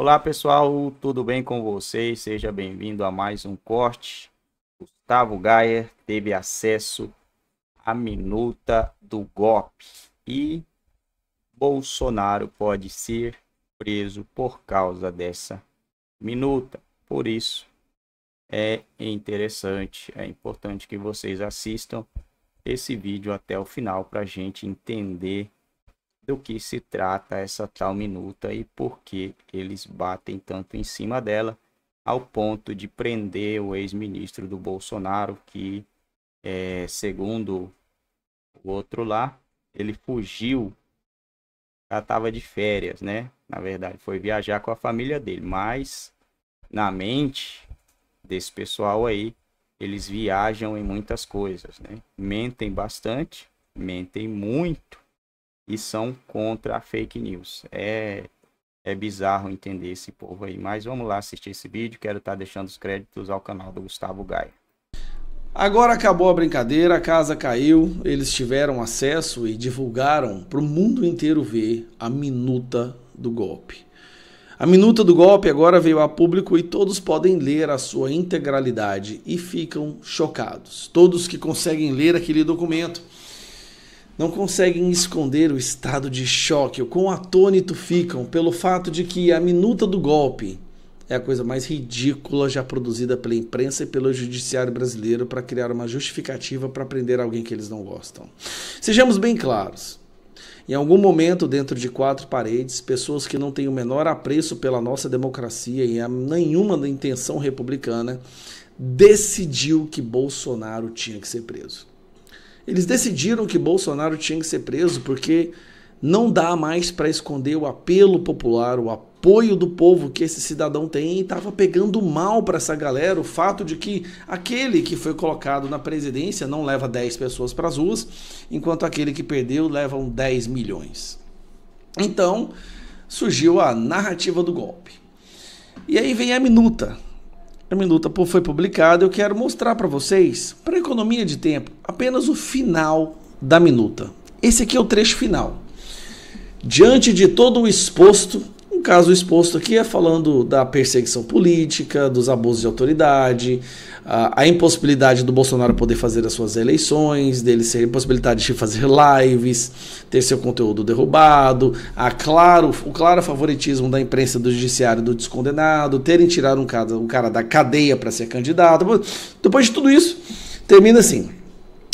Olá pessoal, tudo bem com vocês? Seja bem-vindo a mais um corte. Gustavo Gaia teve acesso à minuta do golpe e Bolsonaro pode ser preso por causa dessa minuta. Por isso é interessante, é importante que vocês assistam esse vídeo até o final para a gente entender do que se trata essa tal minuta e por que eles batem tanto em cima dela, ao ponto de prender o ex-ministro do Bolsonaro, que, é, segundo o outro lá, ele fugiu, já estava de férias, né? Na verdade, foi viajar com a família dele, mas na mente desse pessoal aí, eles viajam em muitas coisas, né? Mentem bastante, mentem muito e são contra a fake news. É, é bizarro entender esse povo aí, mas vamos lá assistir esse vídeo. Quero estar tá deixando os créditos ao canal do Gustavo Gaia. Agora acabou a brincadeira, a casa caiu, eles tiveram acesso e divulgaram para o mundo inteiro ver a minuta do golpe. A minuta do golpe agora veio a público e todos podem ler a sua integralidade e ficam chocados. Todos que conseguem ler aquele documento não conseguem esconder o estado de choque, o quão atônito ficam pelo fato de que a minuta do golpe é a coisa mais ridícula já produzida pela imprensa e pelo judiciário brasileiro para criar uma justificativa para prender alguém que eles não gostam. Sejamos bem claros. Em algum momento, dentro de quatro paredes, pessoas que não têm o menor apreço pela nossa democracia e nenhuma intenção republicana decidiu que Bolsonaro tinha que ser preso. Eles decidiram que Bolsonaro tinha que ser preso porque não dá mais para esconder o apelo popular, o apoio do povo que esse cidadão tem e estava pegando mal para essa galera o fato de que aquele que foi colocado na presidência não leva 10 pessoas para as ruas, enquanto aquele que perdeu levam 10 milhões. Então surgiu a narrativa do golpe. E aí vem a minuta, a minuta foi publicada, eu quero mostrar para vocês, para economia de tempo, apenas o final da minuta. Esse aqui é o trecho final. Diante de todo o exposto, um caso exposto aqui é falando da perseguição política, dos abusos de autoridade, a, a impossibilidade do Bolsonaro poder fazer as suas eleições, dele ser impossibilidade de fazer lives, ter seu conteúdo derrubado, a claro, o claro favoritismo da imprensa do judiciário do descondenado, terem tirado um cara, um cara da cadeia para ser candidato. Depois de tudo isso, termina assim.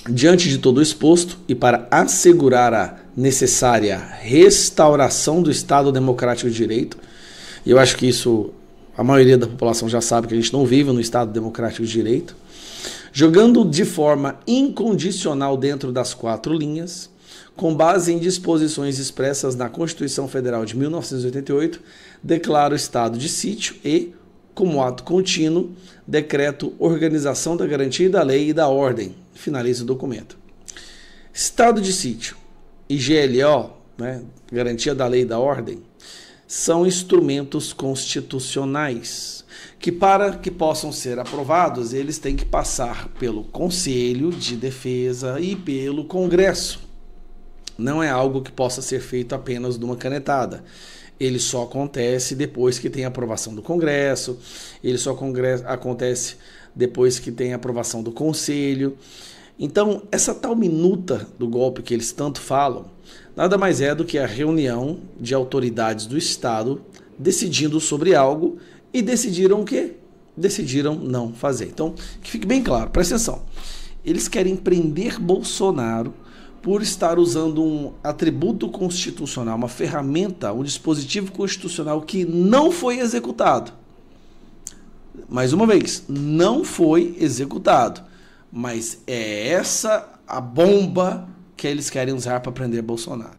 Diante de todo o exposto e para assegurar a necessária restauração do Estado Democrático de Direito, e eu acho que isso a maioria da população já sabe que a gente não vive no Estado Democrático de Direito, jogando de forma incondicional dentro das quatro linhas, com base em disposições expressas na Constituição Federal de 1988, declara o estado de sítio e como ato contínuo, decreto organização da garantia da lei e da ordem. Finaliza o documento. Estado de sítio e GLO, né, garantia da lei e da ordem, são instrumentos constitucionais que para que possam ser aprovados, eles têm que passar pelo Conselho de Defesa e pelo Congresso. Não é algo que possa ser feito apenas de uma canetada ele só acontece depois que tem aprovação do Congresso, ele só acontece depois que tem aprovação do Conselho. Então, essa tal minuta do golpe que eles tanto falam, nada mais é do que a reunião de autoridades do Estado decidindo sobre algo e decidiram o quê? Decidiram não fazer. Então, que fique bem claro, presta atenção. Eles querem prender Bolsonaro por estar usando um atributo constitucional, uma ferramenta, um dispositivo constitucional que não foi executado. Mais uma vez, não foi executado. Mas é essa a bomba que eles querem usar para prender Bolsonaro.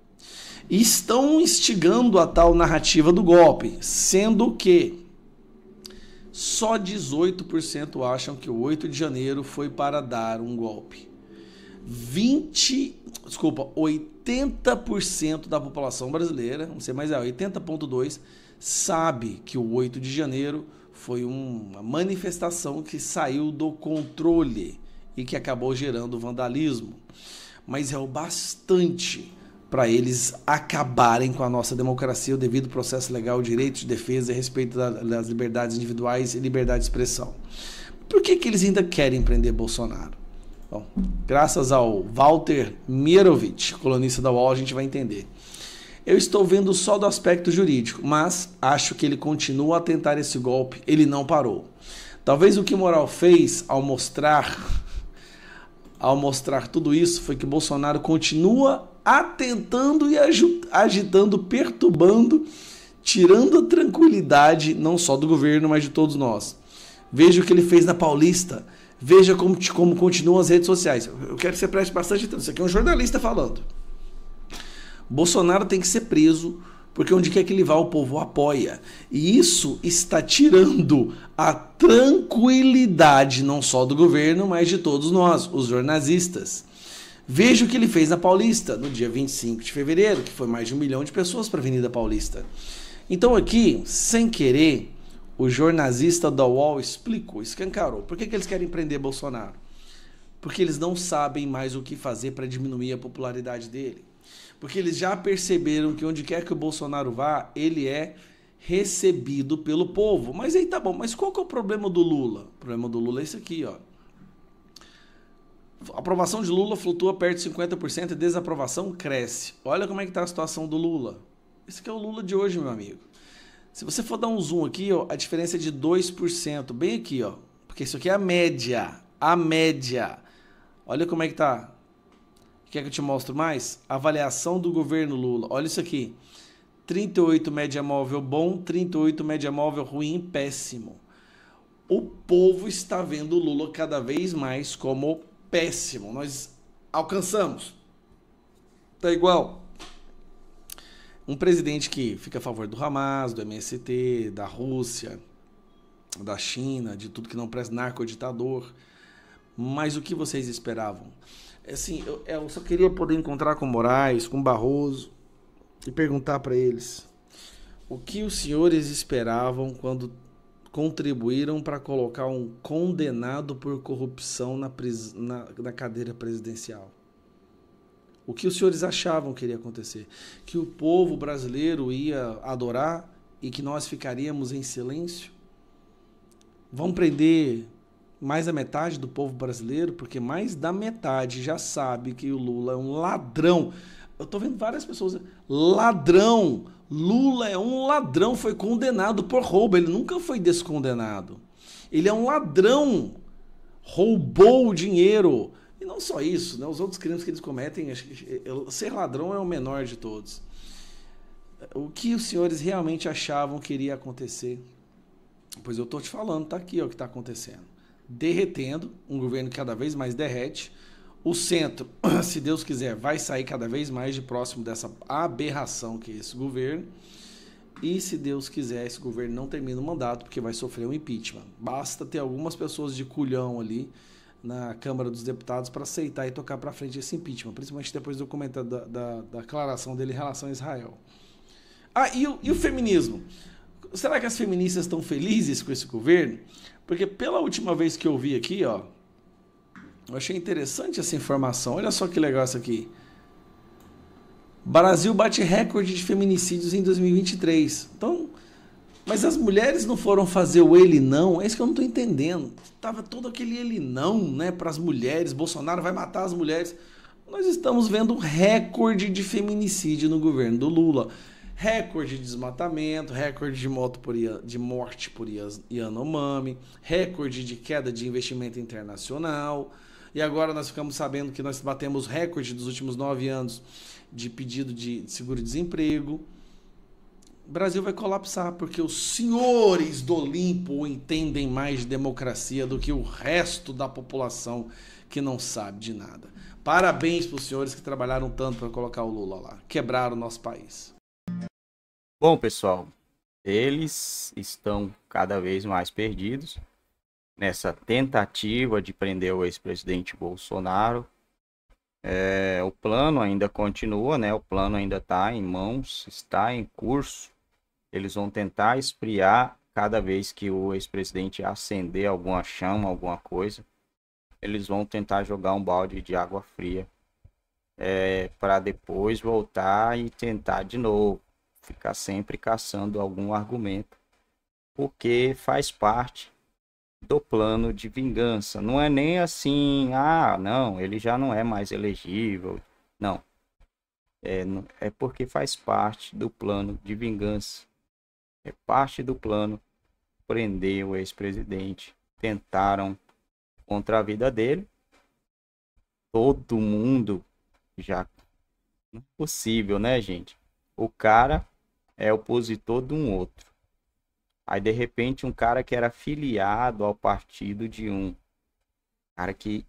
E estão instigando a tal narrativa do golpe, sendo que só 18% acham que o 8 de janeiro foi para dar um golpe. 20, desculpa, 80% da população brasileira, não sei mais é, 80.2 sabe que o 8 de janeiro foi uma manifestação que saiu do controle e que acabou gerando vandalismo. Mas é o bastante para eles acabarem com a nossa democracia, o devido processo legal, direito de defesa e respeito das liberdades individuais e liberdade de expressão. Por que, que eles ainda querem prender Bolsonaro? Bom, graças ao Walter Mirovich, colunista da UOL, a gente vai entender. Eu estou vendo só do aspecto jurídico, mas acho que ele continua a tentar esse golpe. Ele não parou. Talvez o que Moral fez ao mostrar ao mostrar tudo isso foi que Bolsonaro continua atentando e agitando, perturbando, tirando a tranquilidade não só do governo, mas de todos nós. Veja o que ele fez na Paulista veja como, como continuam as redes sociais. Eu quero que você preste bastante atenção. Isso aqui é um jornalista falando. Bolsonaro tem que ser preso, porque onde quer que ele vá, o povo apoia. E isso está tirando a tranquilidade, não só do governo, mas de todos nós, os jornalistas. Veja o que ele fez na Paulista, no dia 25 de fevereiro, que foi mais de um milhão de pessoas para a Avenida Paulista. Então aqui, sem querer, o jornalista da UOL explicou, escancarou. Por que, que eles querem prender Bolsonaro? Porque eles não sabem mais o que fazer para diminuir a popularidade dele. Porque eles já perceberam que onde quer que o Bolsonaro vá, ele é recebido pelo povo. Mas aí tá bom, mas qual que é o problema do Lula? O problema do Lula é esse aqui, ó. A aprovação de Lula flutua perto de 50% e desaprovação cresce. Olha como é que tá a situação do Lula. Esse aqui é o Lula de hoje, meu amigo. Se você for dar um zoom aqui, ó, a diferença é de 2%, bem aqui, ó. Porque isso aqui é a média, a média. Olha como é que tá. Quer que eu te mostre mais? Avaliação do governo Lula. Olha isso aqui. 38 média móvel bom, 38 média móvel ruim, péssimo. O povo está vendo o Lula cada vez mais como péssimo. Nós alcançamos. Tá igual um presidente que fica a favor do Hamas, do MST, da Rússia, da China, de tudo que não presta narcoditador. Mas o que vocês esperavam? É assim, eu, é, eu só queria poder encontrar com Moraes, com Barroso e perguntar para eles o que os senhores esperavam quando contribuíram para colocar um condenado por corrupção na, na, na cadeira presidencial. O que os senhores achavam que iria acontecer? Que o povo brasileiro ia adorar e que nós ficaríamos em silêncio? Vão prender mais da metade do povo brasileiro, porque mais da metade já sabe que o Lula é um ladrão. Eu tô vendo várias pessoas. Né? Ladrão! Lula é um ladrão, foi condenado por roubo, ele nunca foi descondenado. Ele é um ladrão, roubou o dinheiro não só isso, né? os outros crimes que eles cometem, é, é, ser ladrão é o menor de todos. O que os senhores realmente achavam que iria acontecer? Pois eu estou te falando, está aqui ó, o que está acontecendo. Derretendo, um governo que cada vez mais derrete. O centro, se Deus quiser, vai sair cada vez mais de próximo dessa aberração que é esse governo. E se Deus quiser, esse governo não termina o mandato, porque vai sofrer um impeachment. Basta ter algumas pessoas de culhão ali na Câmara dos Deputados para aceitar e tocar para frente esse impeachment, principalmente depois do comentário da, da, da declaração dele em relação a Israel. Ah, e o, e o feminismo? Será que as feministas estão felizes com esse governo? Porque pela última vez que eu vi aqui, ó, eu achei interessante essa informação. Olha só que legal isso aqui. Brasil bate recorde de feminicídios em 2023. Então, mas as mulheres não foram fazer o ele não, é isso que eu não estou entendendo. Tava todo aquele ele não, né, para as mulheres, Bolsonaro vai matar as mulheres. Nós estamos vendo recorde de feminicídio no governo do Lula. Recorde de desmatamento, recorde de, moto por de morte por Yanomami, recorde de queda de investimento internacional. E agora nós ficamos sabendo que nós batemos recorde dos últimos nove anos de pedido de seguro-desemprego o Brasil vai colapsar, porque os senhores do Olimpo entendem mais democracia do que o resto da população que não sabe de nada. Parabéns para os senhores que trabalharam tanto para colocar o Lula lá. Quebraram o nosso país. Bom, pessoal, eles estão cada vez mais perdidos nessa tentativa de prender o ex-presidente Bolsonaro. É, o plano ainda continua, né? O plano ainda está em mãos, está em curso eles vão tentar esfriar cada vez que o ex-presidente acender alguma chama, alguma coisa, eles vão tentar jogar um balde de água fria é, para depois voltar e tentar de novo, ficar sempre caçando algum argumento, porque faz parte do plano de vingança. Não é nem assim, ah, não, ele já não é mais elegível. Não. É, é porque faz parte do plano de vingança é parte do plano prender o ex-presidente. Tentaram contra a vida dele. Todo mundo já. Não é possível, né, gente? O cara é opositor de um outro. Aí, de repente, um cara que era filiado ao partido de um. Cara que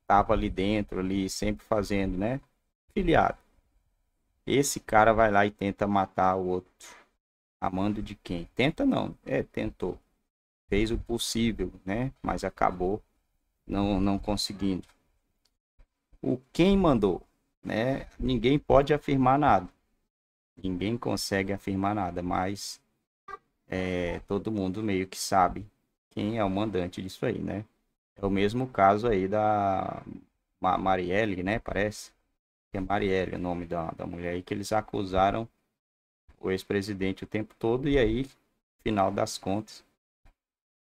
estava ali dentro, ali, sempre fazendo, né? Filiado. Esse cara vai lá e tenta matar o outro Amando de quem? Tenta não. É, tentou. Fez o possível, né? Mas acabou não, não conseguindo. O quem mandou, né? Ninguém pode afirmar nada. Ninguém consegue afirmar nada, mas é, todo mundo meio que sabe quem é o mandante disso aí, né? É o mesmo caso aí da Marielle, né? Parece que é Marielle o nome da, da mulher aí, que eles acusaram o ex-presidente o tempo todo, e aí, final das contas,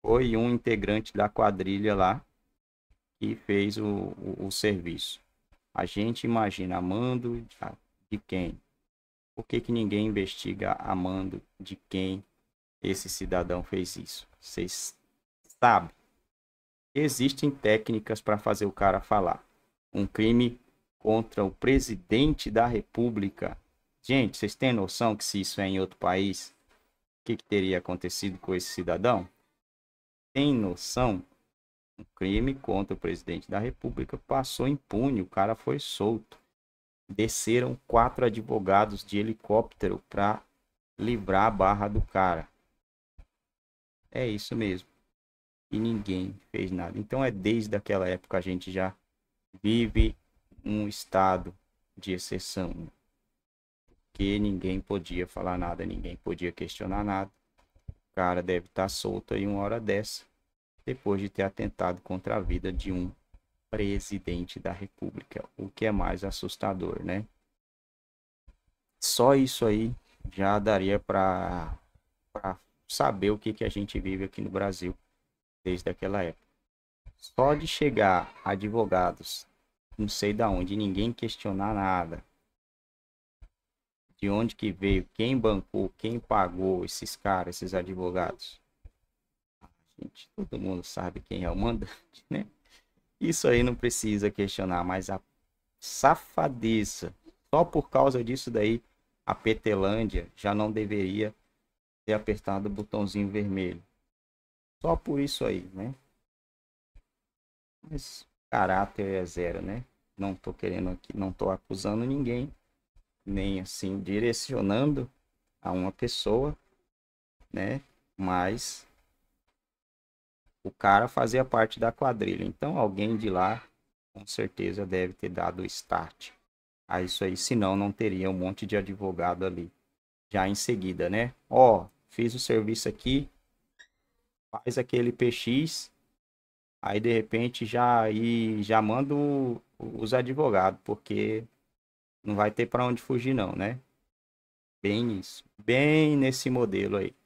foi um integrante da quadrilha lá que fez o, o, o serviço. A gente imagina amando ah, de quem? Por que, que ninguém investiga amando de quem esse cidadão fez isso? Vocês sabem. Existem técnicas para fazer o cara falar. Um crime contra o presidente da república Gente, vocês têm noção que se isso é em outro país, o que, que teria acontecido com esse cidadão? Tem noção? Um crime contra o presidente da República passou impune, o cara foi solto. Desceram quatro advogados de helicóptero para livrar a barra do cara. É isso mesmo. E ninguém fez nada. Então é desde aquela época a gente já vive um estado de exceção. Né? que ninguém podia falar nada, ninguém podia questionar nada. O cara deve estar tá solto aí uma hora dessa, depois de ter atentado contra a vida de um presidente da República, o que é mais assustador, né? Só isso aí já daria para saber o que, que a gente vive aqui no Brasil desde aquela época. Só de chegar advogados, não sei da onde, ninguém questionar nada, de onde que veio, quem bancou, quem pagou esses caras, esses advogados. Ah, gente, todo mundo sabe quem é o mandante, né? Isso aí não precisa questionar, mas a safadeza, só por causa disso daí, a Petelândia já não deveria ter apertado o botãozinho vermelho. Só por isso aí, né? Mas caráter é zero, né? Não tô querendo aqui, não tô acusando ninguém nem assim direcionando a uma pessoa, né? Mas o cara fazia parte da quadrilha. Então alguém de lá com certeza deve ter dado start a isso aí, senão não teria um monte de advogado ali já em seguida, né? Ó, fiz o serviço aqui, faz aquele PX, aí de repente já e já mando os advogados, porque não vai ter para onde fugir não, né? Bem isso. Bem nesse modelo aí.